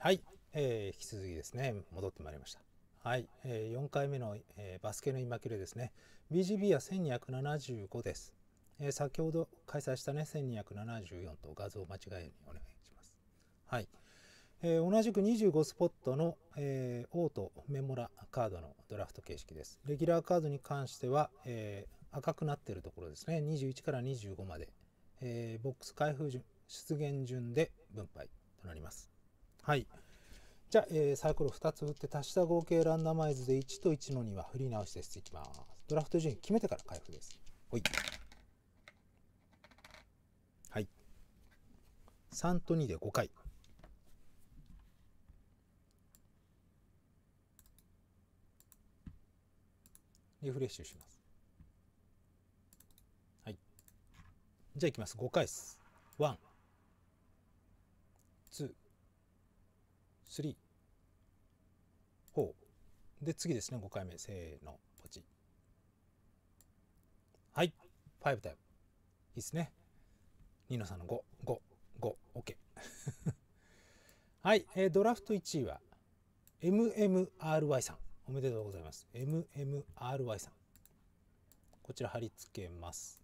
はい、えー、引き続きですね戻ってまいりましたはい、えー、4回目の、えー、バスケの今切れですね BGB は1275です、えー、先ほど開催したね1274と画像間違えうにお願いしますはい、えー、同じく25スポットの、えー、オートメモラカードのドラフト形式ですレギュラーカードに関しては、えー、赤くなっているところですね21から25まで、えー、ボックス開封順出現順で分配となりますはいじゃあ、えー、サイコロ2つ振って足した合計ランダマイズで1と1の2は振り直しですいきますドラフト順位決めてから開封ですほいはい3と2で5回リフレッシュしますはいじゃあいきます5回です1 2 3、4。で、次ですね、5回目。せーの、ポチ。はい、5タイム。いいっすね。ニノさんの5、5、5、OK。はい、えー、ドラフト1位は、MMRY さん。おめでとうございます。MMRY さん。こちら貼り付けます。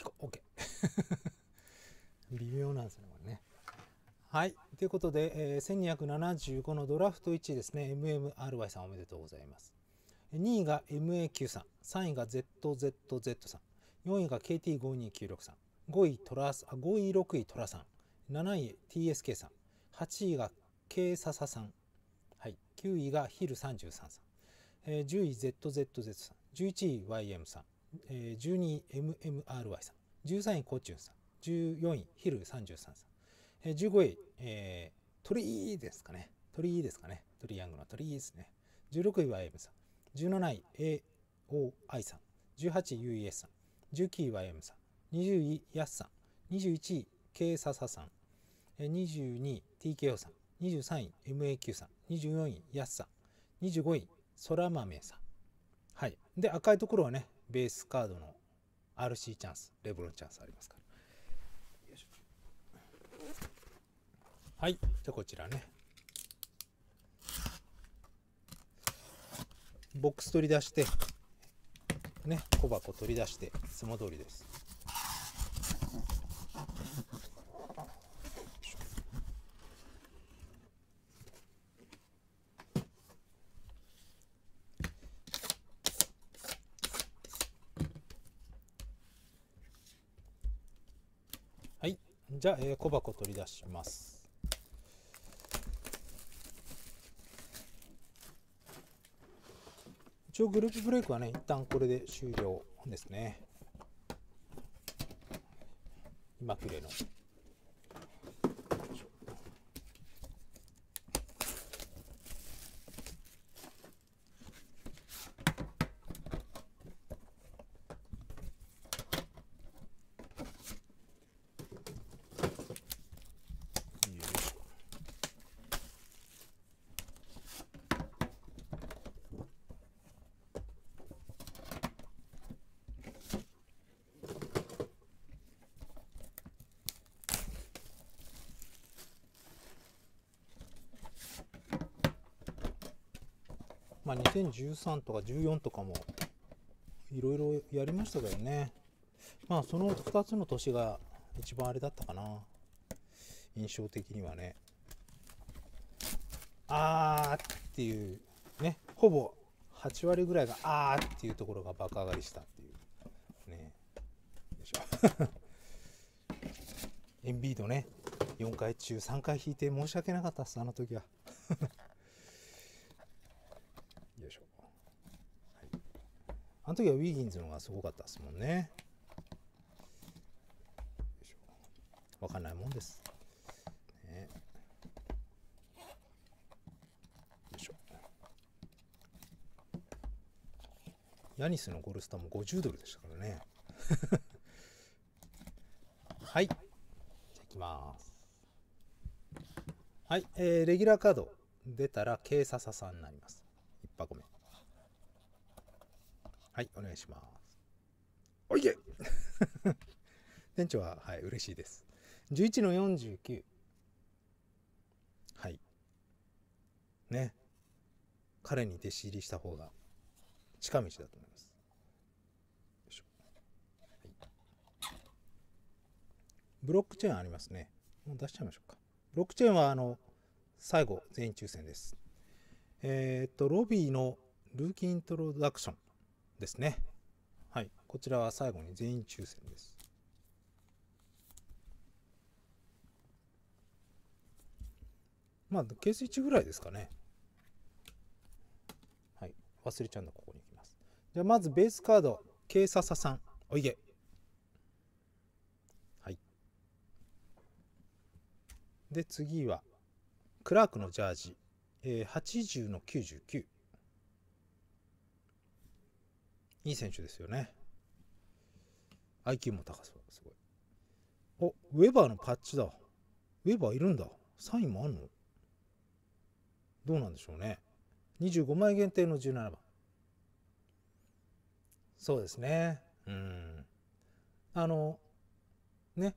ピコ OK 微妙なんですねこれねはいということで、えー、1275のドラフト1位ですね MMRY さんおめでとうございます2位が MAQ さん3位が ZZZ さん4位が k t 5 2 9 6さん5位トラスあ5位6位トラさん7位 TSK さん8位が K ササさん、はい、9位がヒル33さん、えー、10位 ZZZ さん11位 YM さんえー、12位 MMRY さん、13位コチュンさん、14位ヒル33さん、えー、15位、えー、鳥居ですかね。鳥ーですかね。鳥ヤングの鳥ーですね。16位は m さん。17位 AOI さん。18位 UES さん。19位は m さん。20位ヤスさん。21位 K ササさん。22位 TKO さん。23位 MAQ さん。24位ヤスさん。25位空豆さん。はい。で、赤いところはね、ベースカードの RC チャンスレブロンチャンスありますからはいじゃあこちらねボックス取り出してね小箱取り出していつも通りですじゃあ、えー、小箱取り出します。一応グループブレイクはね、一旦これで終了ですね。今綺れの。まあ、2013とか14とかもいろいろやりましたけどねまあその2つの年が一番あれだったかな印象的にはねあーっていうねほぼ8割ぐらいがあーっていうところが爆上がりしたっていうねよいしょ エンビードね4回中3回引いて申し訳なかったっすあの時はあの時はウィギンズの方がすごかったですもんね。わかんないもんです。ね、よいしょ。ヤニスのゴールスターも50ドルでしたからね。はい。じゃいきます。はい、えー、レギュラーカード出たら、警察さんになります。1箱目。はいお願いしますおいけ 店長ははい嬉しいです11の49はいね彼に弟子入りした方が近道だと思います、はい、ブロックチェーンありますねもう出しちゃいましょうかブロックチェーンはあの最後全員抽選ですえー、っとロビーのルーキーイントロダクションですね。はい。こちらは最後に全員抽選です。まあ、ケース1ぐらいですかね。はい。忘れちゃうんだ、ここに行きます。じゃあ、まずベースカード、ケイササさん。おいで。はい。で、次は、クラークのジャージ、えー、80の99。いい選手ですよね。IQ も高そう。すごい。お、ウェバーのパッチだ。ウェバーいるんだ。サインもあんのどうなんでしょうね。25枚限定の17番。そうですね。うん。あの、ね。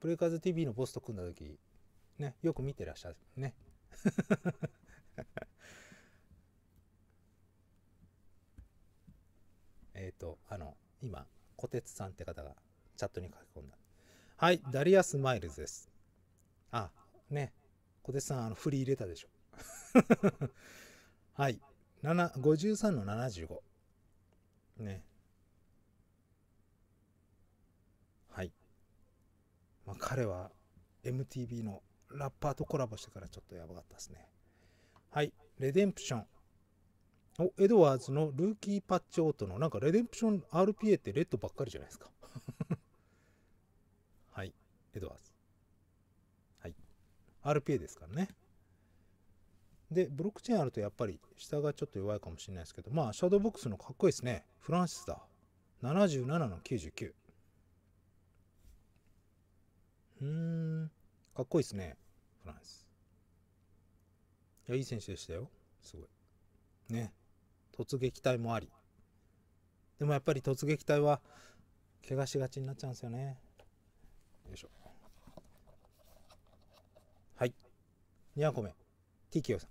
プレイカーズ TV のボスと組んだ時、ね、よく見てらっしゃるね。鉄さんって方がチャットに書き込んだ。はい、ダリアス・マイルズです。あ、ね、小鉄さん、あの、振り入れたでしょ。はい、53の75。ね。はい。まあ、彼は MTV のラッパーとコラボしてからちょっとやばかったですね。はい、レデンプション。おエドワーズのルーキーパッチオートのなんかレデンプション RPA ってレッドばっかりじゃないですか はいエドワーズはい RPA ですからねでブロックチェーンあるとやっぱり下がちょっと弱いかもしれないですけどまあシャドーボックスのかっこいいですねフランシスだ77の99うーんかっこいいですねフランスいやいい選手でしたよすごいね突撃隊もありでもやっぱり突撃隊は怪我しがちになっちゃうんですよねよいしょはい2個目 TKO さん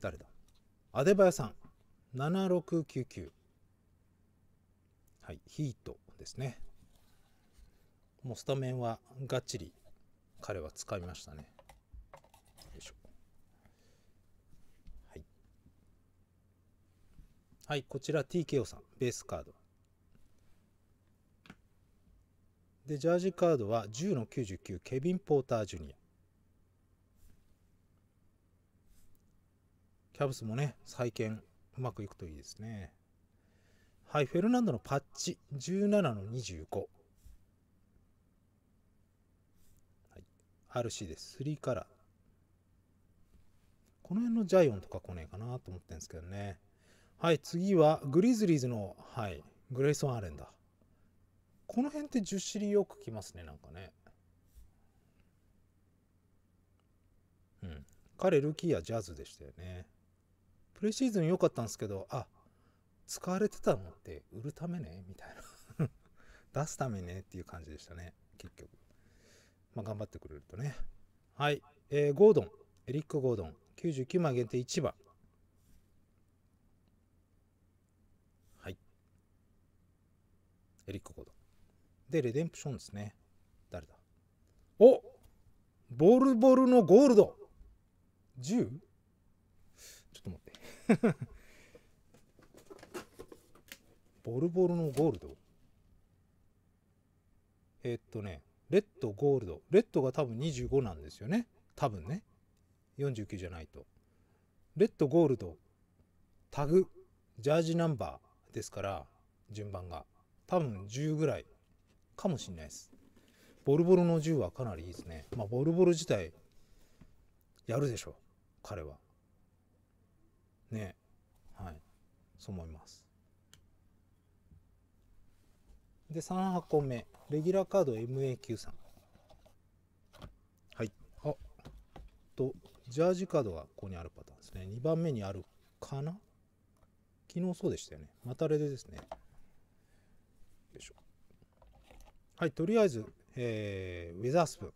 誰だアデバヤさん7699はいヒートですねもうスタメンはがっちり彼は使いましたねはい、こちら TKO さん、ベースカード。で、ジャージカードは10の99、ケビン・ポーター・ジュニア。キャブスもね、再建、うまくいくといいですね。はい、フェルナンドのパッチ、17の25。はい、RC です。3カラー。この辺のジャイオンとか来ねえかなと思ってるんですけどね。はい、次はグリズリーズの、はい、グレイソン・アレンだ。この辺って10シリよく来ますね、なんかね。うん。彼、ルキーやジャズでしたよね。プレシーズン良かったんですけど、あ、使われてたのって売るためねみたいな 出すためねっていう感じでしたね結局まあ頑張ってくれるとねはい、えー、ゴードンエリック・ゴードン99枚限定1番エリック・ゴードン。で、レデンプションですね。誰だおボルボルのゴールド !10? ちょっと待って ボルボルのゴールドえー、っとね、レッド、ゴールド。レッドが多分25なんですよね。多分ね。49じゃないと。レッド、ゴールド、タグ、ジャージナンバーですから、順番が。多分10ぐらいかもしんないです。ボルボルの10はかなりいいですね。まあ、ボルボル自体、やるでしょう、彼は。ねはい。そう思います。で、3箱目。レギュラーカード MAQ さん。はい。あ、と、ジャージカードがここにあるパターンですね。2番目にあるかな昨日そうでしたよね。またレデですね。いしょはいとりあえず、えー、ウェザースプーン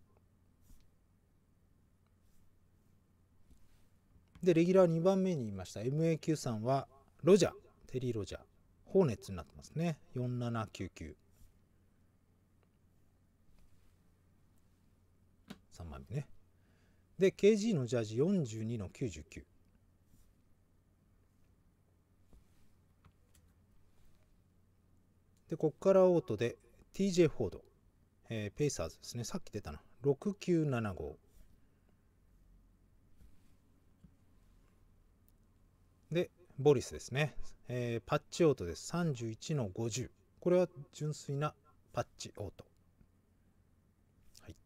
でレギュラー2番目に言いました MAQ さんはロジャーテリー・ロジャーホーネッツになってますね4799 3枚目ねで KG のジャージ42の99で、ここからオートで TJ フォード、えー、ペイサーズですね。さっき出たな。6975。で、ボリスですね。えー、パッチオートです。31の50。これは純粋なパッチオート。はい。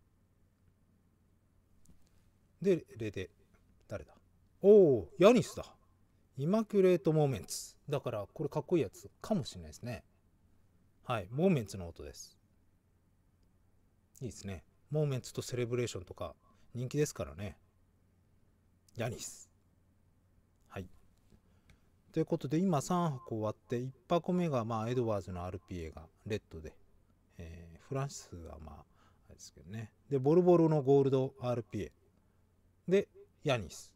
で、レデ、誰だおお、ヤニスだ。イマキュレートモーメンツ。だから、これかっこいいやつかもしれないですね。はい、モーメンツの音です。いいですね。モーメンツとセレブレーションとか人気ですからね。ヤニス。はい。ということで、今3箱終わって、1箱目がまあエドワーズの RPA がレッドで、えー、フランスがまあ、あれですけどね。で、ボルボルのゴールド RPA。で、ヤニス。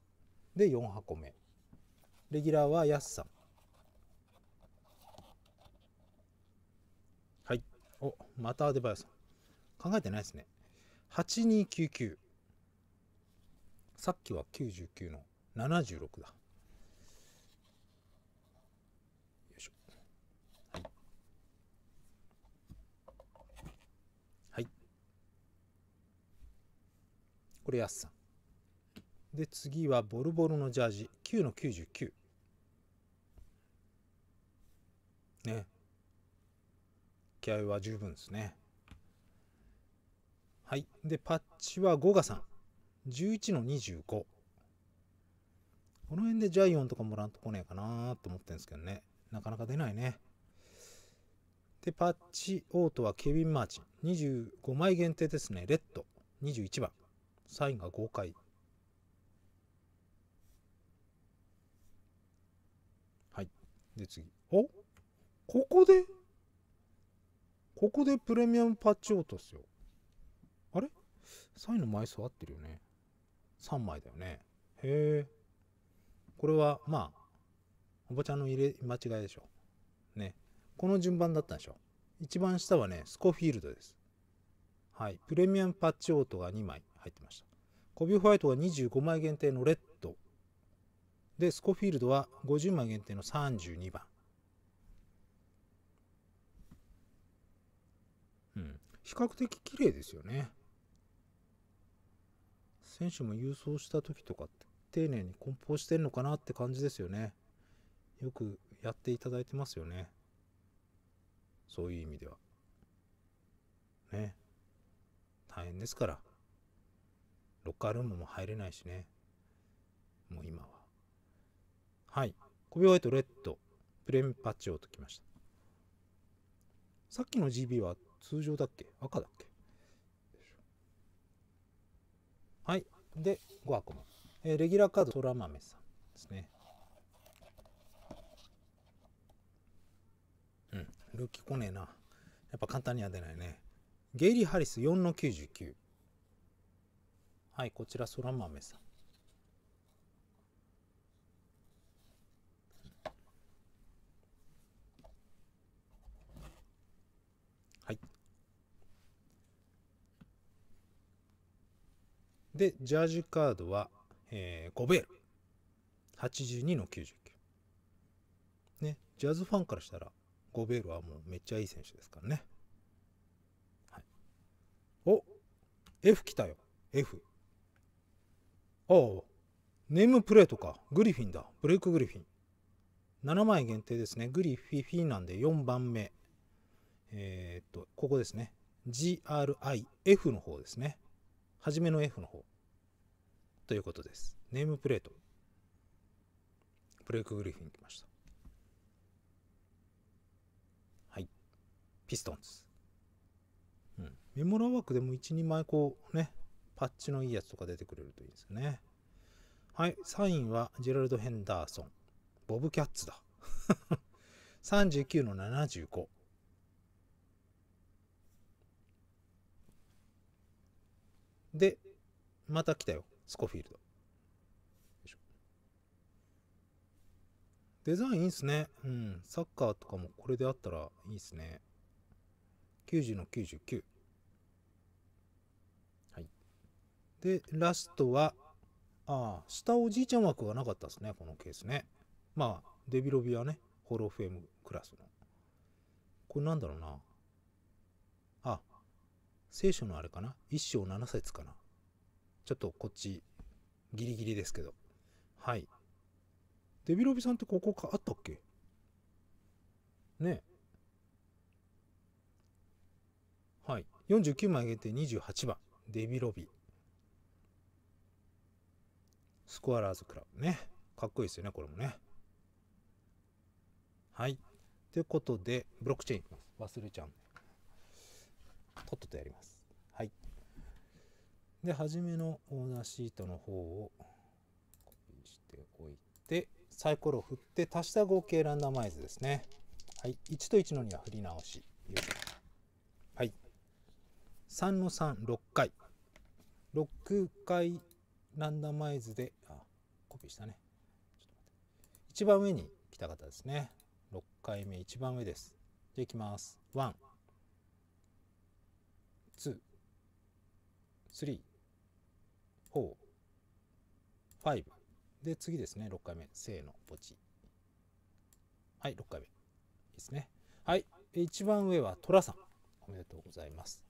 で、4箱目。レギュラーはヤスさん。お、またデバイス。考えてないですね。8299。さっきは99の76だ。よいしょ。はい。はい。これ、やすさん。で、次はボルボルのジャージ。9の99。ね。気合は十分ですね。はい。で、パッチは5が3。11の25。この辺でジャイオンとかもらんとこねえかなと思ってるんですけどね。なかなか出ないね。で、パッチ、オートはケビン・マーチン。25枚限定ですね。レッド。21番。サインが豪快。はい。で、次。おここでここでプレミアムパッチ落とすよ。あれサインの枚数合ってるよね。3枚だよね。へえ。これは、まあ、おばちゃんの入れ間違いでしょ。ね。この順番だったでしょ。一番下はね、スコフィールドです。はい。プレミアムパッチオートが2枚入ってました。コビーホワイトは25枚限定のレッド。で、スコフィールドは50枚限定の32番。比較的綺麗ですよね選手も郵送した時とかって丁寧に梱包してんのかなって感じですよねよくやっていただいてますよねそういう意味ではね大変ですからロッカールームも入れないしねもう今ははいワイとレッドプレミパチオときましたさっきの GB は通常だっけ赤だっけはい。で、5箱も。えー、レギュラーカード、そら豆さんですね。うん。ルーキー来ねえな。やっぱ簡単には出ないね。ゲイリー・ハリス4の99。はい、こちら、そら豆さん。で、ジャージカードは、えー、ゴベール。82の99。ね、ジャズファンからしたら、ゴベールはもうめっちゃいい選手ですからね。はい。お !F 来たよ。F。おネームプレートか。グリフィンだ。ブレイクグリフィン。7枚限定ですね。グリフィフィなんで4番目。えー、っと、ここですね。GRIF の方ですね。初めの F の方ということです。ネームプレート。ブレイクグリフィン来ました。はい。ピストンズ。うん。メモラーワークでも1、2枚こうね、パッチのいいやつとか出てくれるといいですよね。はい。サインはジェラルド・ヘンダーソン。ボブ・キャッツだ。39 の75。で、また来たよ。スコフィールド。デザインいいっすね。うん。サッカーとかもこれであったらいいっすね。90の99。はい。で、ラストは、ああ、下おじいちゃん枠がなかったですね、このケースね。まあ、デビロビはね、ホロフェームクラスの。これなんだろうな。聖書のあれかな一章七節かなちょっとこっちギリギリですけどはいデビロビさんってここかあったっけねはい49枚上げて28番デビロビスコアラーズクラブねかっこいいですよねこれもねはいということでブロックチェーン忘れちゃうんでとっととやります。はい。で、初めのオーダーシートの方をコピーしておいて、サイコロを振って足した合計ランダマイズですね。はい。1と1の2は振り直し。はい。3の3、6回。6回ランダマイズで、あ、コピーしたね。ちょっと待って。一番上に来た方ですね。6回目、一番上です。じゃあいきます。1。2 3 4 5で次ですね6回目せーのポチはい6回目ですねはい一番上は寅さんおめでとうございます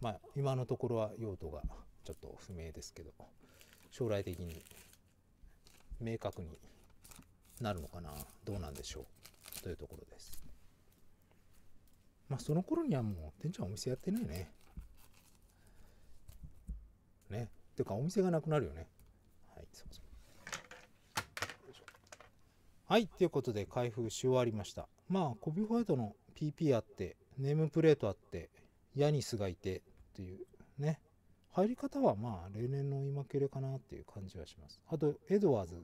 まあ今のところは用途がちょっと不明ですけど将来的に明確になるのかなどうなんでしょうというところですまあ、その頃にはもう、店長はお店やってないね。ね。ていうか、お店がなくなるよね。はい、そうそう。はい、ということで開封し終わりました。まあ、コビーホワイトの PP あって、ネームプレートあって、ヤニスがいてっていうね、入り方はまあ、例年の今切れかなっていう感じはします。あと、エドワーズ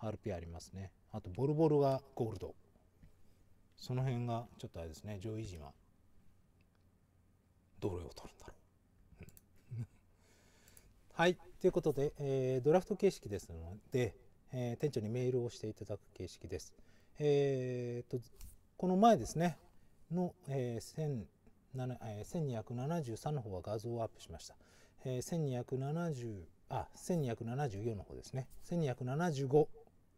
RP ありますね。あと、ボルボルがゴールド。その辺がちょっとあれですね上位陣はどれを取るんだろう。はい。ということで、えー、ドラフト形式ですので、えー、店長にメールをしていただく形式です。えーと、この前ですね、の、えーえー、1273の方は画像をアップしました。えー、1270あ1274の方ですね。1275、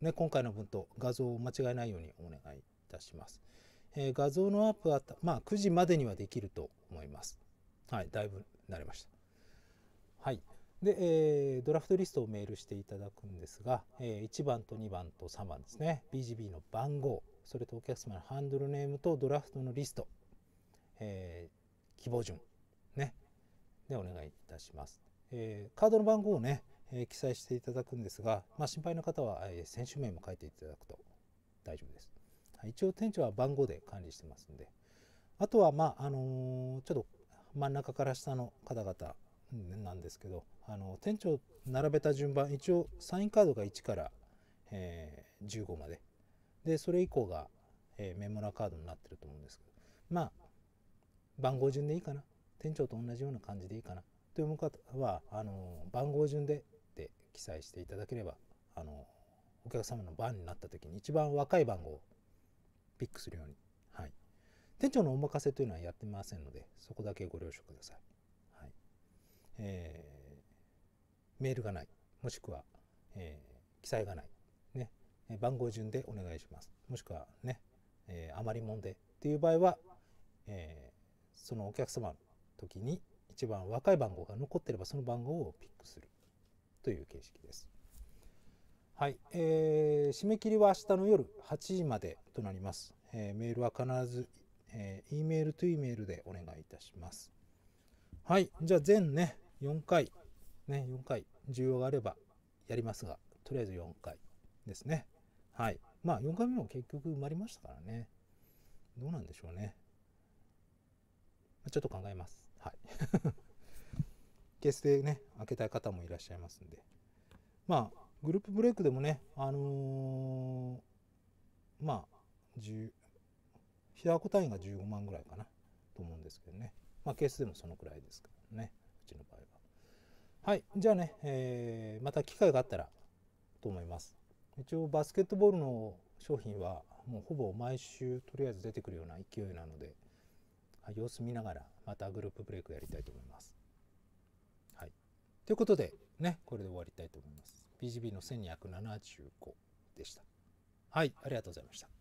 ね、今回の分と画像を間違えないようにお願いたします。えー、画像のアップは、まあ、9時までにはできると思います。はい、だいぶ慣れました。はい。で、えー、ドラフトリストをメールしていただくんですが、えー、1番と2番と3番ですね BGB の番号それとお客様のハンドルネームとドラフトのリスト、えー、希望順ねでお願いいたします、えー、カードの番号をね、え記載していただくんですが、まあ、心配な方は、え選手名も書いていただくと大丈夫です一応店長は番号で管理してますんであとはまああのちょっと真ん中から下の方々なんですけどあの店長並べた順番一応サインカードが1から、えー、15まででそれ以降が、えー、メモラカードになってると思うんですけどまあ番号順でいいかな店長と同じような感じでいいかなという方はあの番号順でって記載していただければあのお客様の番になった時に一番若い番号ピックするように。はい。店長のお任せというのはやってませんので、そこだけご了承ください。はい。えー、メールがない。もしくは、えー、記載がない。ね。番号順でお願いします。もしくはね、えー、余りもんでっていう場合は、えー、そのお客様の時に一番若い番号が残ってればその番号をピックするという形式です。はい、えー、締め切りは明日の夜8時までとなります。えー、メールは必ず、えー、E メールと E メールでお願いいたします。はい、じゃあ全ね、4回、ね、4回、需要があればやりますが、とりあえず4回ですね。はい。まあ、4回目も結局埋まりましたからね。どうなんでしょうね。ちょっと考えます。はい。決 してね、開けたい方もいらっしゃいますんで。まあ、グループブレイクでもね、あのー、まあ、10、平子単位が15万ぐらいかなと思うんですけどね。まあ、スでもそのくらいですけどね、うちの場合は。はい、じゃあね、えー、また機会があったらと思います。一応、バスケットボールの商品は、もうほぼ毎週とりあえず出てくるような勢いなので、はい、様子見ながら、またグループブレイクやりたいと思います。はい。ということで、ね、これで終わりたいと思います。PGB の1275でした。はい、ありがとうございました。